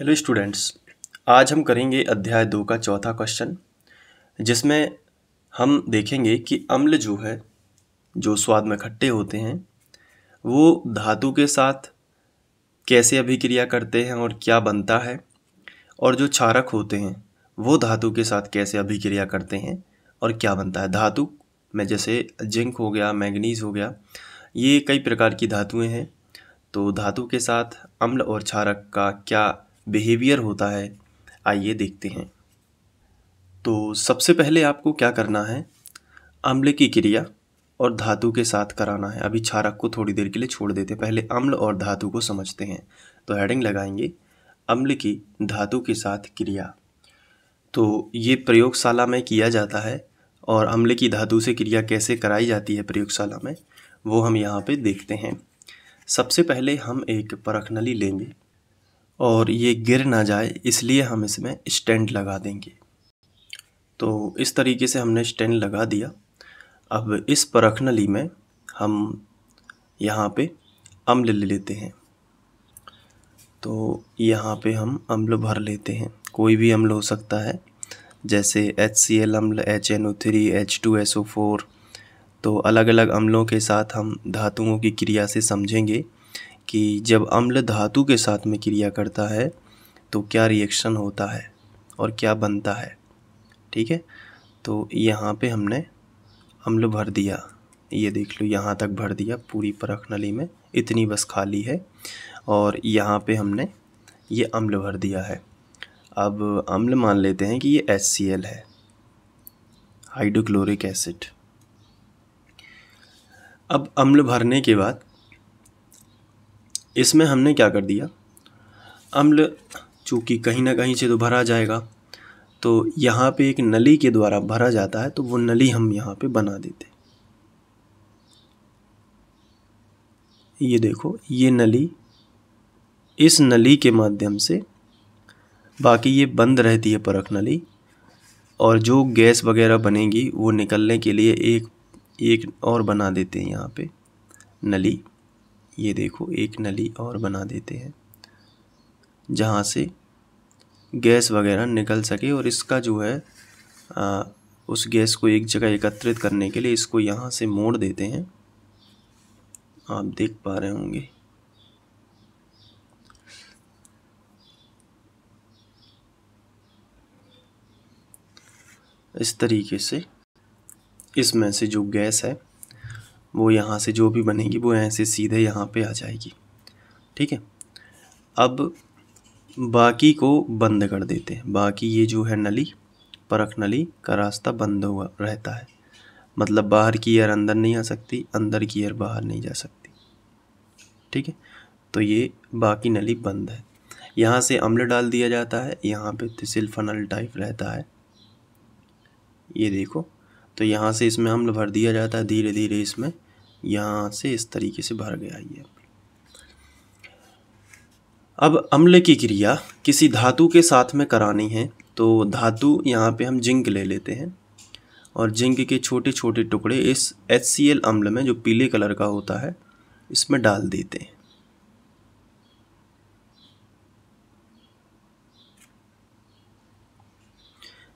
hello students आज हम करेंगे अध्याय दो का चौथा क्वेश्चन जिसमें हम देखेंगे कि अम्ल जो है जो स्वाद में खट्टे होते हैं वो धातु के साथ कैसे अभिक्रिया करते हैं और क्या बनता है और जो क्षारक होते हैं वो धातु के साथ कैसे अभिक्रिया करते हैं और क्या बनता है धातु में जैसे जिंक हो गया मैंगनीज हो गया ये कई प्रकार की धातुएं हैं तो धातु के साथ अम्ल और क्षारक का क्या बिहेवियर होता है आइए देखते हैं तो सबसे पहले आपको क्या करना है अम्ल की क्रिया और धातु के साथ कराना है अभी क्षारक को थोड़ी देर के लिए छोड़ देते हैं पहले अम्ल और धातु को समझते हैं तो हेडिंग लगाएंगे अम्ल की धातु के साथ क्रिया तो ये प्रयोगशाला में किया जाता है और अम्ल की धातु से क्रिया कैसे कराई जाती है प्रयोगशाला में वो हम यहाँ पे देखते हैं सबसे पहले हम एक परख नली लेंगे और ये गिर ना जाए इसलिए हम इसमें स्टैंड लगा देंगे तो इस तरीके से हमने स्टैंड लगा दिया अब इस परखनली में हम यहाँ पे अम्ल ले लेते हैं तो यहाँ पे हम अम्ल भर लेते हैं कोई भी अम्ल हो सकता है जैसे एच सी एल अम्ल H N O three H two S O four तो अलग अलग अम्लों के साथ हम धातुओं की क्रिया से समझेंगे कि जब अम्ल धातु के साथ में क्रिया करता है तो क्या रिएक्शन होता है और क्या बनता है ठीक है तो यहाँ पे हमने अम्ल भर दिया ये देख लो यहाँ तक भर दिया पूरी परख नली में इतनी बस खाली है और यहाँ पे हमने ये अम्ल भर दिया है अब अम्ल मान लेते हैं कि ये एच सी एल है हाइड्रोक्लोरिक एसिड अब अम्ल भरने के बाद इसमें हमने क्या कर दिया अम्ल चूँकि कहीं ना कहीं से तो भरा जाएगा तो यहाँ पे एक नली के द्वारा भरा जाता है तो वो नली हम यहाँ पे बना देते ये देखो ये नली इस नली के माध्यम से बाकी ये बंद रहती है परख नली और जो गैस वगैरह बनेगी वो निकलने के लिए एक एक और बना देते हैं यहाँ पे नली ये देखो एक नली और बना देते हैं जहाँ से गैस वगैरह निकल सके और इसका जो है आ, उस गैस को एक जगह एकत्रित करने के लिए इसको यहाँ से मोड़ देते हैं आप देख पा रहे होंगे इस तरीके से इसमें से जो गैस है वो यहाँ से जो भी बनेगी वो ऐसे सीधे यहाँ पे आ जाएगी ठीक है अब बाकी को बंद कर देते हैं बाकी ये जो है नली परख नली का रास्ता बंद हुआ रहता है मतलब बाहर की एयर अंदर नहीं आ सकती अंदर की एयर बाहर नहीं जा सकती ठीक है तो ये बाकी नली बंद है यहाँ से अम्ल डाल दिया जाता है यहाँ पे तिसिल फनल टाइप रहता है ये देखो तो यहाँ से इसमें अम्ल भर दिया जाता है धीरे धीरे इसमें यहाँ से इस तरीके से भर गया ये अब अम्ल की क्रिया किसी धातु के साथ में करानी है तो धातु यहाँ पे हम जिंक ले लेते हैं और जिंक के छोटे छोटे टुकड़े इस एच सी एल अम्ल में जो पीले कलर का होता है इसमें डाल देते हैं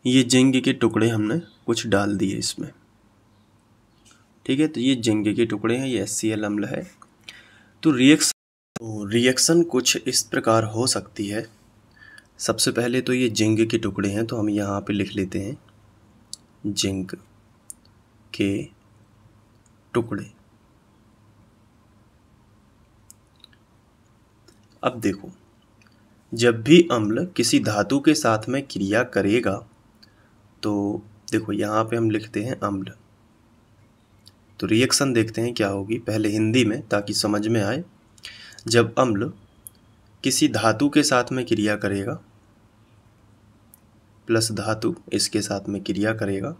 ये जिंक के टुकड़े हमने कुछ डाल दिए इसमें ठीक है तो ये जिंगे के टुकड़े हैं ये एस सी एल अम्ल है तो रिएक्शन तो रिएक्शन कुछ इस प्रकार हो सकती है सबसे पहले तो ये जिंक के टुकड़े हैं तो हम यहाँ पे लिख लेते हैं जिंक के टुकड़े अब देखो जब भी अम्ल किसी धातु के साथ में क्रिया करेगा तो देखो यहाँ पे हम लिखते हैं अम्ल तो रिएक्शन देखते हैं क्या होगी पहले हिंदी में ताकि समझ में आए जब अम्ल किसी धातु के साथ में क्रिया करेगा प्लस धातु इसके साथ में क्रिया करेगा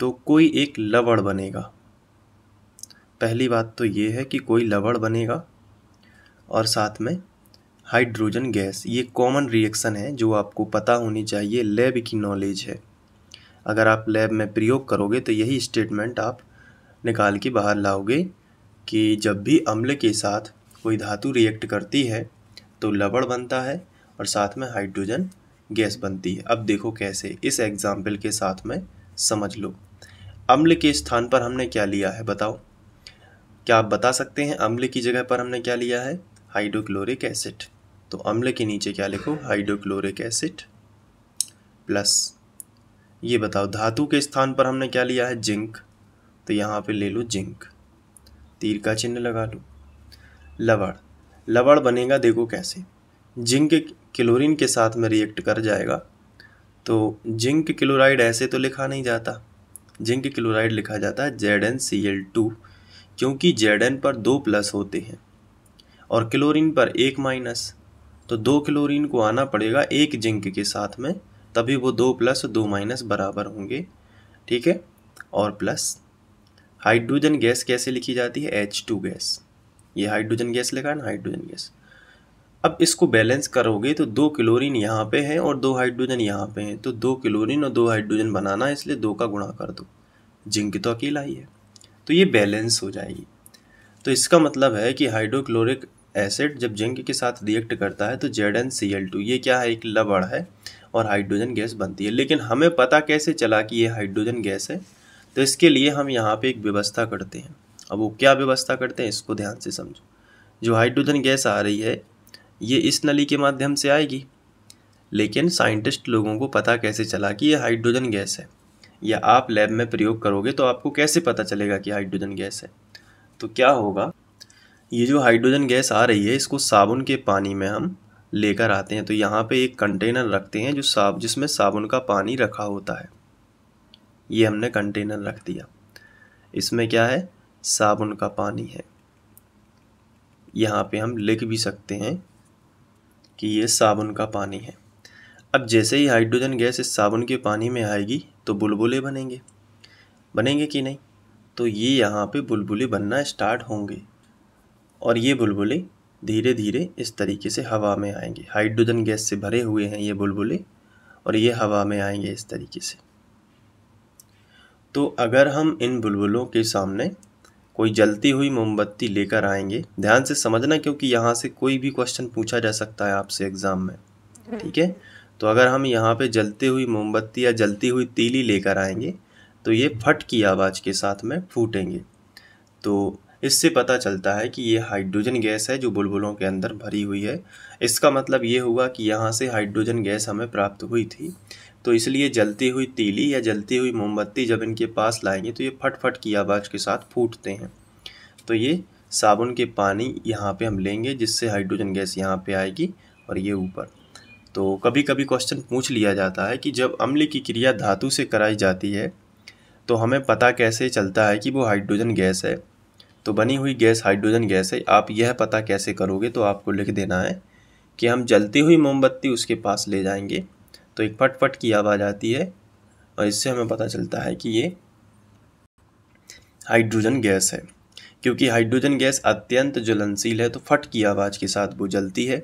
तो कोई एक लवण बनेगा पहली बात तो ये है कि कोई लवण बनेगा और साथ में हाइड्रोजन गैस ये कॉमन रिएक्शन है जो आपको पता होनी चाहिए लैब की नॉलेज है अगर आप लैब में प्रयोग करोगे तो यही स्टेटमेंट आप निकाल के बाहर लाओगे कि जब भी अम्ल के साथ कोई धातु रिएक्ट करती है तो लबड़ बनता है और साथ में हाइड्रोजन गैस बनती है अब देखो कैसे इस एग्ज़ाम्पल के साथ में समझ लो अम्ल के स्थान पर हमने क्या लिया है बताओ क्या आप बता सकते हैं अम्ल की जगह पर हमने क्या लिया है हाइड्रोक्लोरिक एसिड तो अम्ल के नीचे क्या लिखो हाइड्रोक्लोरिक एसिड प्लस ये बताओ धातु के स्थान पर हमने क्या लिया है जिंक तो यहाँ पे ले लो जिंक तीर का चिन्ह लगा लो लवड़ लवड़ बनेगा देखो कैसे जिंक क्लोरीन के साथ में रिएक्ट कर जाएगा तो जिंक क्लोराइड ऐसे तो लिखा नहीं जाता जिंक क्लोराइड लिखा जाता है Z N C L two क्योंकि जेड एन पर दो प्लस होते हैं और क्लोरीन पर एक माइनस तो दो क्लोरीन को आना पड़ेगा एक जिंक के साथ में तभी वो दो प्लस दो माइनस बराबर होंगे ठीक है और प्लस हाइड्रोजन गैस कैसे लिखी जाती है एच टू गैस ये हाइड्रोजन गैस लिखा है ना हाइड्रोजन गैस अब इसको बैलेंस करोगे तो दो क्लोरीन यहाँ पे हैं और दो हाइड्रोजन यहाँ पे हैं तो दो क्लोरीन और दो हाइड्रोजन बनाना इसलिए दो का गुणा कर दो जिंक तो अकेला ही है तो ये बैलेंस हो जाएगी तो इसका मतलब है कि हाइड्रोक्लोरिक एसिड जब जिंक के साथ रिएक्ट करता है तो Z N C L two ये क्या है एक लबड़ है और हाइड्रोजन गैस बनती है लेकिन हमें पता कैसे चला कि ये हाइड्रोजन गैस है तो इसके लिए हम यहाँ पे एक व्यवस्था करते हैं अब वो क्या व्यवस्था करते हैं इसको ध्यान से समझो जो हाइड्रोजन गैस आ रही है ये इस नली के माध्यम से आएगी लेकिन साइंटिस्ट लोगों को पता कैसे चला कि ये हाइड्रोजन गैस है या आप लैब में प्रयोग करोगे तो आपको कैसे पता चलेगा कि हाइड्रोजन गैस है तो क्या होगा ये जो हाइड्रोजन गैस आ रही है इसको साबुन के पानी में हम लेकर आते हैं तो यहाँ पे एक कंटेनर रखते हैं जो साब जिसमें साबुन का पानी रखा होता है ये हमने कंटेनर रख दिया इसमें क्या है साबुन का पानी है यहाँ पे हम लिख भी सकते हैं कि ये साबुन का पानी है अब जैसे ही हाइड्रोजन गैस इस साबुन के पानी में आएगी तो बुलबुले बनेंगे बनेंगे कि नहीं तो ये यहाँ पे बुलबुले बनना स्टार्ट होंगे और ये बुलबुले धीरे धीरे इस तरीके से हवा में आएंगे हाइड्रोजन गैस से भरे हुए हैं ये बुलबुले और ये हवा में आएंगे इस तरीके से तो अगर हम इन बुलबुलों के सामने कोई जलती हुई मोमबत्ती लेकर आएंगे ध्यान से समझना क्योंकि यहाँ से कोई भी क्वेश्चन पूछा जा सकता है आपसे एग्ज़ाम में ठीक है तो अगर हम यहाँ पे जलते हुई मोमबत्ती या जलती हुई तीली लेकर आएंगे तो ये फट की आवाज़ के साथ में फूटेंगे तो इससे पता चलता है कि ये हाइड्रोजन गैस है जो बुलबुलों के अंदर भरी हुई है इसका मतलब ये हुआ कि यहाँ से हाइड्रोजन गैस हमें प्राप्त हुई थी तो इसलिए जलती हुई तीली या जलती हुई मोमबत्ती जब इनके पास लाएंगे तो ये फटफट की आवाज़ के साथ फूटते हैं तो ये साबुन के पानी यहाँ पे हम लेंगे जिससे हाइड्रोजन गैस यहाँ पे आएगी और ये ऊपर तो कभी कभी क्वेश्चन पूछ लिया जाता है कि जब अम्ल की क्रिया धातु से कराई जाती है तो हमें पता कैसे चलता है कि वो हाइड्रोजन गैस है तो बनी हुई गैस हाइड्रोजन गैस है आप यह पता कैसे करोगे तो आपको लिख देना है कि हम जलती हुई मोमबत्ती उसके पास ले जाएंगे तो एक फटफट की आवाज़ आती है और इससे हमें पता चलता है कि ये हाइड्रोजन गैस है क्योंकि हाइड्रोजन गैस अत्यंत ज्वलनशील है तो फट की आवाज़ के साथ वो जलती है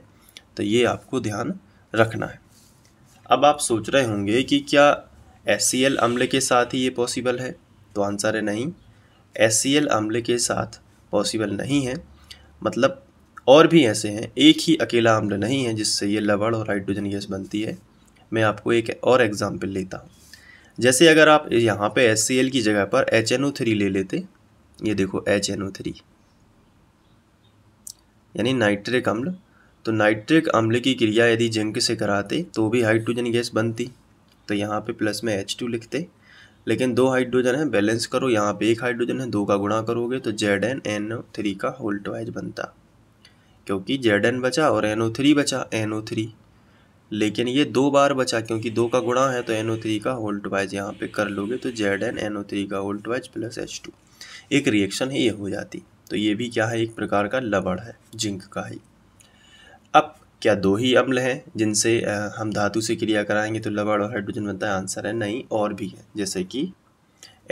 तो ये आपको ध्यान रखना है अब आप सोच रहे होंगे कि क्या एस अम्ल के साथ ही ये पॉसिबल है तो आंसर है नहीं एस e अम्ल के साथ पॉसिबल नहीं है मतलब और भी ऐसे हैं एक ही अकेला अम्ल नहीं है जिससे ये लवण और हाइड्रोजन गैस बनती है मैं आपको एक और एग्ज़ाम्पल लेता हूँ जैसे अगर आप यहाँ पे एस e की जगह पर एच ले लेते ये देखो एच यानी नाइट्रिक अम्ल तो नाइट्रिक अम्ल की क्रिया यदि जिंक से कराते तो भी हाइड्रोजन गैस बनती तो यहाँ पे प्लस में एच लिखते लेकिन दो हाइड्रोजन है बैलेंस करो यहाँ पे एक हाइड्रोजन है दो का गुणा करोगे तो Z N N O three का होल्टवाइज बनता क्योंकि जेड एन बचा और एन ओ थ्री बचा एन ओ थ्री लेकिन ये दो बार बचा क्योंकि दो का गुणा है तो एन ओ थ्री का होल्टवाइज यहाँ पे कर लोगे तो Z N N O three का whole twice plus H two एक रिएक्शन है ये हो जाती तो ये भी क्या है एक प्रकार का लबड़ है जिंक का ही अब क्या दो ही अम्ल हैं जिनसे हम धातु से क्रिया कराएंगे तो लवण और हाइड्रोजन बनता है आंसर है नहीं और भी है जैसे कि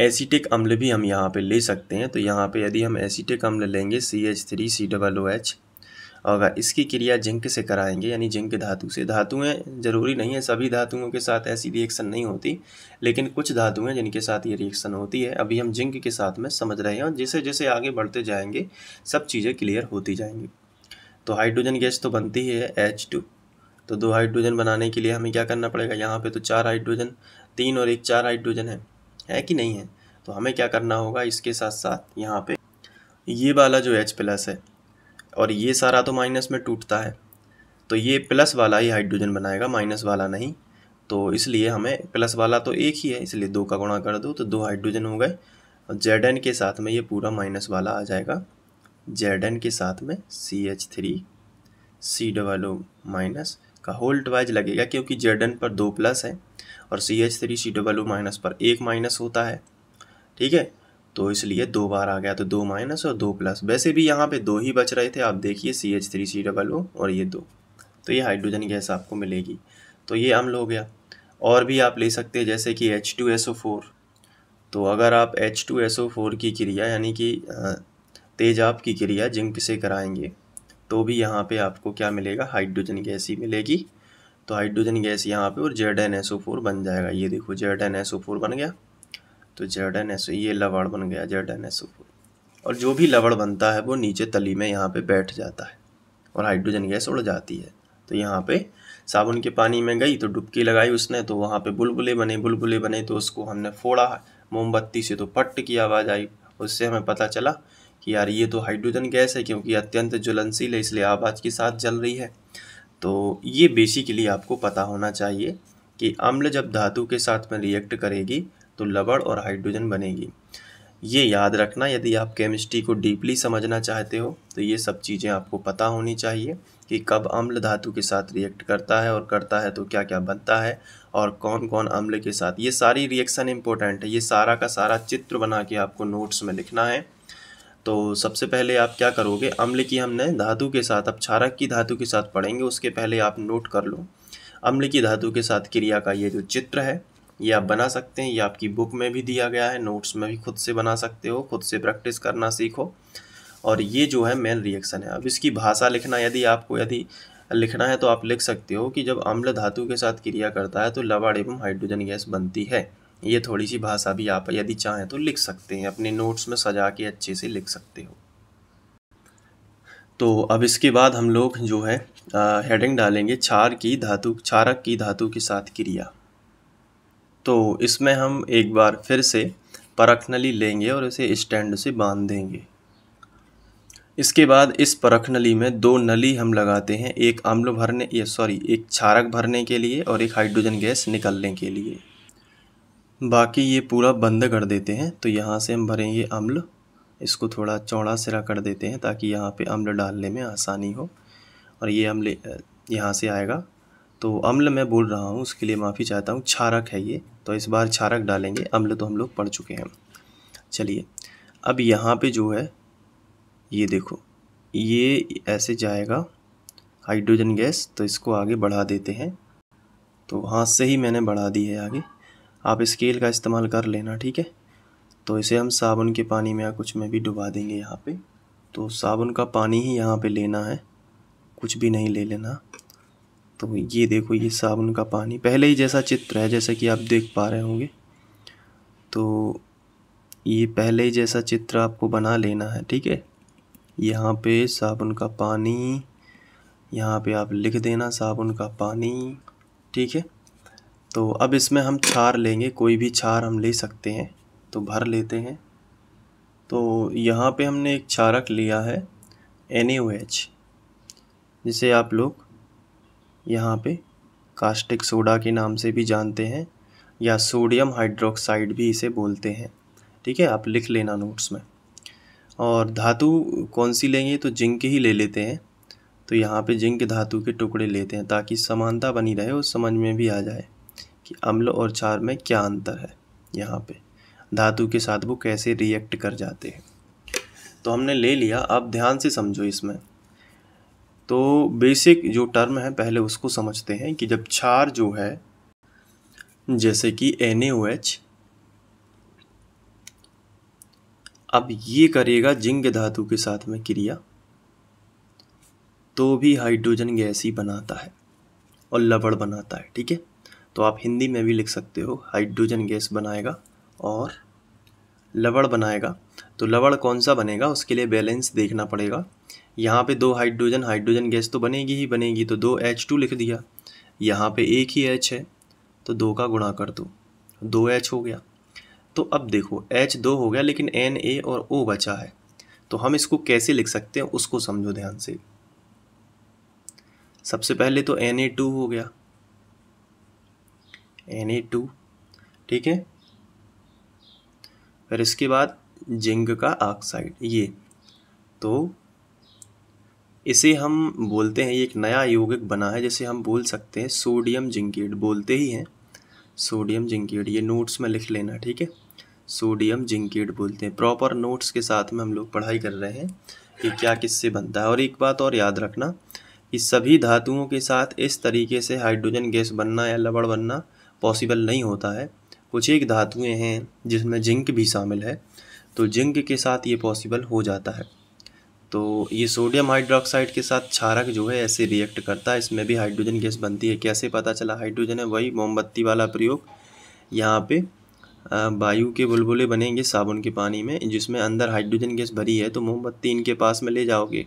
एसिटिक अम्ल भी हम यहाँ पे ले सकते हैं तो यहाँ पे यदि हम एसिटिक अम्ल लेंगे C H three C double O H और इसकी क्रिया जिंक से कराएंगे यानी जिंक धातु से धातुएं जरूरी नहीं है सभी धातुओं के साथ ऐसी रिएक्शन नहीं होती लेकिन कुछ धातुएं जिनके साथ ये रिएक्शन होती है अभी हम जिंक के साथ में समझ रहे हैं और जैसे जैसे आगे बढ़ते जाएंगे सब चीज़ें क्लियर होती जाएंगी तो हाइड्रोजन गैस तो बनती ही है एच टू तो दो हाइड्रोजन बनाने के लिए हमें क्या करना पड़ेगा यहाँ पे तो चार हाइड्रोजन तीन और एक चार हाइड्रोजन है है कि नहीं है तो हमें क्या करना होगा इसके साथ साथ यहाँ पे ये वाला जो एच प्लस है और ये सारा तो माइनस में टूटता है तो ये प्लस वाला ही हाइड्रोजन बनाएगा माइनस वाला नहीं तो इसलिए हमें प्लस वाला तो एक ही है इसलिए दो का गुणा कर दो तो दो हाइड्रोजन हो गए और जेड एन के साथ में ये पूरा माइनस वाला आ जाएगा जेड एन के साथ में C H three C double O minus का होल्ट वाइज लगेगा क्योंकि जेड एन पर दो प्लस है और C H three C double O minus पर एक माइनस होता है ठीक है तो इसलिए दो बार आ गया तो दो माइनस और दो प्लस वैसे भी यहाँ पे दो ही बच रहे थे आप देखिए C H three C double O और ये दो तो ये हाइड्रोजन गैस आपको मिलेगी तो ये अम्ल हो गया और भी आप ले सकते हैं जैसे कि H two S O four तो अगर आप H two S O four की क्रिया यानी कि तेजाब की क्रिया जिंक से कराएंगे तो भी यहाँ पे आपको क्या मिलेगा हाइड्रोजन गैस ही मिलेगी तो हाइड्रोजन गैस यहाँ पे और Z N S O four बन जाएगा ये देखो Z N S O four बन गया तो जेड एन एस ये लवड़ बन गया Z N S O four और जो भी लवड़ बनता है वो नीचे तली में यहाँ पे बैठ जाता है और हाइड्रोजन गैस उड़ जाती है तो यहाँ पे साबुन के पानी में गई तो डुबकी लगाई उसने तो वहाँ पे बुलबुले बने बुलबुले बने तो उसको हमने फोड़ा मोमबत्ती से तो पट्ट की आवाज़ आई उससे हमें पता चला कि यार ये तो हाइड्रोजन गैस है क्योंकि अत्यंत ज्वलनशील है इसलिए आवाज के साथ जल रही है तो ये बेसिकली आपको पता होना चाहिए कि अम्ल जब धातु के साथ में रिएक्ट करेगी तो लवण और हाइड्रोजन बनेगी ये याद रखना यदि आप केमिस्ट्री को डीपली समझना चाहते हो तो ये सब चीज़ें आपको पता होनी चाहिए कि कब अम्ल धातु के साथ रिएक्ट करता है और करता है तो क्या क्या बनता है और कौन कौन अम्ल के साथ ये सारी रिएक्शन इम्पोर्टेंट है ये सारा का सारा चित्र बना के आपको नोट्स में लिखना है तो सबसे पहले आप क्या करोगे अम्ल की हमने धातु के साथ अब क्षारक की धातु के साथ पढ़ेंगे उसके पहले आप नोट कर लो अम्ल की धातु के साथ क्रिया का ये जो चित्र है ये आप बना सकते हैं ये आपकी बुक में भी दिया गया है नोट्स में भी खुद से बना सकते हो खुद से प्रैक्टिस करना सीखो और ये जो है मेन रिएक्शन है अब इसकी भाषा लिखना यदि आपको यदि लिखना है तो आप लिख सकते हो कि जब अम्ल धातु के साथ क्रिया करता है तो लवण एवं हाइड्रोजन गैस बनती है ये थोड़ी सी भाषा भी आप यदि चाहें तो लिख सकते हैं अपने नोट्स में सजा के अच्छे से लिख सकते हो तो अब इसके बाद हम लोग जो है हेडिंग डालेंगे क्षार की धातु क्षारक की धातु के साथ क्रिया तो इसमें हम एक बार फिर से परखनली लेंगे और इसे स्टैंड से बांध देंगे इसके बाद इस परख नली में दो नली हम लगाते हैं एक अम्ल भरने या सॉरी एक छारक भरने के लिए और एक हाइड्रोजन गैस निकलने के लिए बाकी ये पूरा बंद कर देते हैं तो यहाँ से हम भरेंगे अम्ल इसको थोड़ा चौड़ा सिरा कर देते हैं ताकि यहाँ पे अम्ल डालने में आसानी हो और ये अम्ल यहाँ से आएगा तो अम्ल मैं बोल रहा हूँ उसके लिए माफ़ी चाहता हूँ छारक है ये तो इस बार छारक डालेंगे अम्ल तो हम लोग पढ़ चुके हैं चलिए अब यहाँ पे जो है ये देखो ये ऐसे जाएगा हाइड्रोजन गैस तो इसको आगे बढ़ा देते हैं तो हाथ से ही मैंने बढ़ा दी है आगे आप स्केल का इस्तेमाल कर लेना ठीक है तो इसे हम साबुन के पानी में या कुछ में भी डुबा देंगे यहाँ पे तो साबुन का पानी ही यहाँ पे लेना है कुछ भी नहीं ले लेना तो ये देखो ये साबुन का पानी पहले ही जैसा चित्र है जैसा कि आप देख पा रहे होंगे तो ये पहले ही जैसा चित्र आपको बना लेना है ठीक है यहाँ पे साबुन का पानी यहाँ पे आप लिख देना साबुन का पानी ठीक है तो अब इसमें हम छार लेंगे कोई भी छार हम ले सकते हैं तो भर लेते हैं तो यहाँ पे हमने एक छारक लिया है एन जिसे आप लोग यहाँ पे कास्टिक सोडा के नाम से भी जानते हैं या सोडियम हाइड्रोक्साइड भी इसे बोलते हैं ठीक है आप लिख लेना नोट्स में और धातु कौन सी लेंगे तो जिंक ही ले लेते हैं तो यहाँ पे जिंक धातु के टुकड़े लेते हैं ताकि समानता बनी रहे और समझ में भी आ जाए कि अम्ल और क्षार में क्या अंतर है यहाँ पे धातु के साथ वो कैसे रिएक्ट कर जाते हैं तो हमने ले लिया आप ध्यान से समझो इसमें तो बेसिक जो टर्म है पहले उसको समझते हैं कि जब क्षार जो है जैसे कि एन अब ये करेगा जिंक धातु के साथ में क्रिया तो भी हाइड्रोजन गैस ही बनाता है और लबड़ बनाता है ठीक है तो आप हिंदी में भी लिख सकते हो हाइड्रोजन गैस बनाएगा और लवड़ बनाएगा तो लवड़ कौन सा बनेगा उसके लिए बैलेंस देखना पड़ेगा यहाँ पे दो हाइड्रोजन हाइड्रोजन गैस तो बनेगी ही बनेगी तो दो एच टू लिख दिया यहाँ पे एक ही एच है तो दो का गुणा कर दो दो एच हो गया तो अब देखो एच दो हो गया लेकिन एन ए और ओ बचा है तो हम इसको कैसे लिख सकते हैं उसको समझो ध्यान से सबसे पहले तो एन ए टू हो गया एन ए टू ठीक है फिर इसके बाद जिंक का ऑक्साइड ये तो इसे हम बोलते हैं ये एक नया यौगिक बना है जैसे हम बोल सकते हैं सोडियम जिंकेट बोलते ही हैं सोडियम जिंकेट ये नोट्स में लिख लेना ठीक है सोडियम जिंकेट बोलते हैं प्रॉपर नोट्स के साथ में हम लोग पढ़ाई कर रहे हैं कि क्या किससे बनता है और एक बात और याद रखना कि सभी धातुओं के साथ इस तरीके से हाइड्रोजन गैस बनना या लबड़ बनना पॉसिबल नहीं होता है कुछ एक धातुएं हैं जिसमें जिंक भी शामिल है तो जिंक के साथ ये पॉसिबल हो जाता है तो ये सोडियम हाइड्रोक्साइड के साथ क्षारक जो है ऐसे रिएक्ट करता है इसमें भी हाइड्रोजन गैस बनती है कैसे पता चला हाइड्रोजन है वही मोमबत्ती वाला प्रयोग यहाँ पे वायु के बुलबुले बनेंगे साबुन के पानी में जिसमें अंदर हाइड्रोजन गैस भरी है तो मोमबत्ती इनके पास में ले जाओगे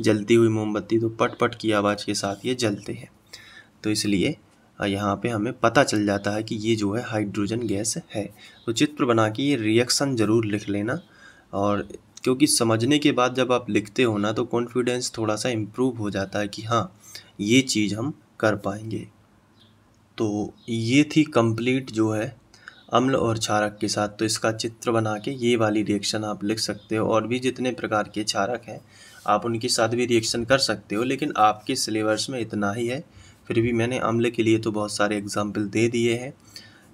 जलती हुई मोमबत्ती तो पट पट की आवाज़ के साथ ये जलते हैं तो इसलिए यहाँ पे हमें पता चल जाता है कि ये जो है हाइड्रोजन गैस है तो चित्र बना के ये रिएक्शन ज़रूर लिख लेना और क्योंकि समझने के बाद जब आप लिखते हो ना तो कॉन्फिडेंस थोड़ा सा इम्प्रूव हो जाता है कि हाँ ये चीज़ हम कर पाएंगे तो ये थी कंप्लीट जो है अम्ल और क्षारक के साथ तो इसका चित्र बना के ये वाली रिएक्शन आप लिख सकते हो और भी जितने प्रकार के क्षारक हैं आप उनके साथ भी रिएक्शन कर सकते हो लेकिन आपके सिलेबस में इतना ही है फिर भी मैंने आमले के लिए तो बहुत सारे एग्ज़ाम्पल दे दिए हैं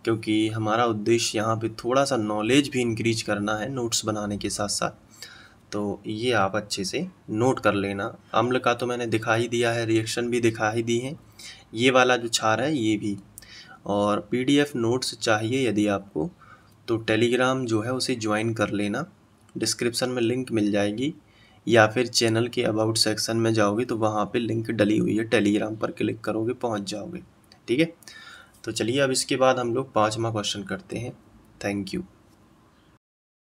क्योंकि हमारा उद्देश्य यहाँ पे थोड़ा सा नॉलेज भी इंक्रीज करना है नोट्स बनाने के साथ साथ तो ये आप अच्छे से नोट कर लेना अम्ल का तो मैंने दिखा ही दिया है रिएक्शन भी दिखा ही दी है ये वाला जो छार है ये भी और पीडीएफ नोट्स चाहिए यदि आपको तो टेलीग्राम जो है उसे ज्वाइन कर लेना डिस्क्रिप्शन में लिंक मिल जाएगी या फिर चैनल के अबाउट सेक्शन में जाओगे तो वहाँ पे लिंक डली हुई है टेलीग्राम पर क्लिक करोगे पहुँच जाओगे ठीक है तो चलिए अब इसके बाद हम लोग पाँचवा क्वेश्चन करते हैं थैंक यू